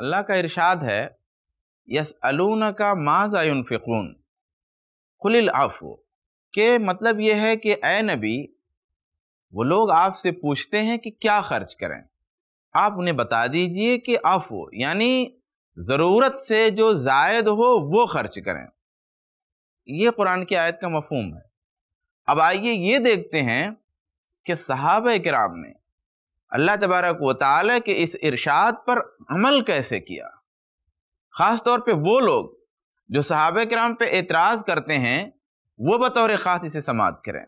अल्लाह का इरशाद है यस अलून का माजायन फ़िकून आफो के मतलब ये है कि ए नबी वो लोग आपसे पूछते हैं कि क्या खर्च करें आप उन्हें बता दीजिए कि आफो यानी ज़रूरत से जो जायद हो वो खर्च करें ये कुरान की आयत का मफहम है अब आइए ये देखते हैं कि सहाब कराम ने अल्लाह तबारक व ताली के इस इरशाद पर अमल कैसे किया ख़ास तौर पे वो लोग जो सहाब कराम पे एतराज़ करते हैं वो बतौर ख़ास इसे समात करें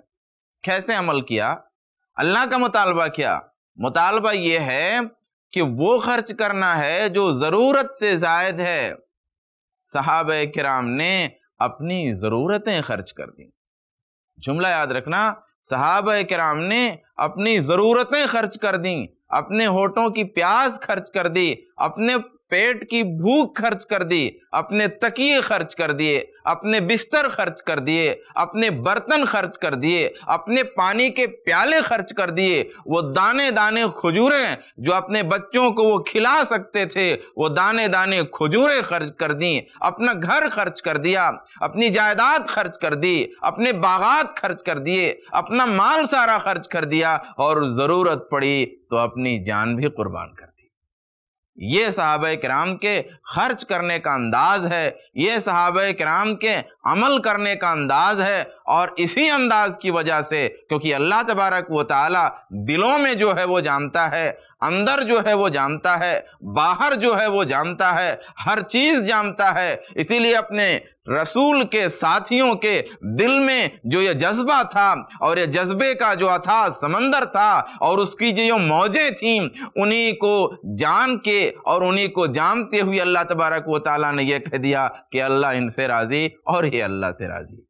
कैसे अमल किया अल्लाह का मुतालबा किया मुतालबा ये है कि वो खर्च करना है जो ज़रूरत से जायद है सहाब कराम ने अपनी ज़रूरतें खर्च कर दी जुमला याद रखना साहब कराम ने अपनी ज़रूरतें खर्च कर दी अपने होठों की प्यास खर्च कर दी अपने पेट की भूख खर्च कर दी अपने तकिए खर्च कर दिए अपने बिस्तर खर्च कर दिए अपने बर्तन खर्च कर दिए अपने पानी के प्याले खर्च कर दिए वो दाने दाने खजूरें जो अपने बच्चों को वो खिला सकते थे वो दाने दाने खजूरें खर्च कर दी अपना घर खर्च कर दिया अपनी जायदाद खर्च कर दी अपने बागात खर्च कर दिए अपना माल सारा खर्च कर दिया और ज़रूरत पड़ी तो अपनी जान भी कुर्बान कर दी ये साहब कराम के खर्च करने का अंदाज है ये साहब कराम के अमल करने का अंदाज है और इसी अंदाज की वजह से क्योंकि अल्लाह तबारक व ताली दिलों में जो है वो जानता है अंदर जो है वो जानता है बाहर जो है वो जानता है हर चीज़ जानता है इसीलिए अपने रसूल के साथियों के दिल में जो ये जज्बा था और ये जज्बे का जो अथा समंदर था और उसकी जो मौजें थीं उन्हीं को जान के और उन्हीं को जानते हुए अल्लाह तबारक व ताला ने यह कह दिया कि अल्लाह इनसे राज़ी और ये अल्लाह से राज़ी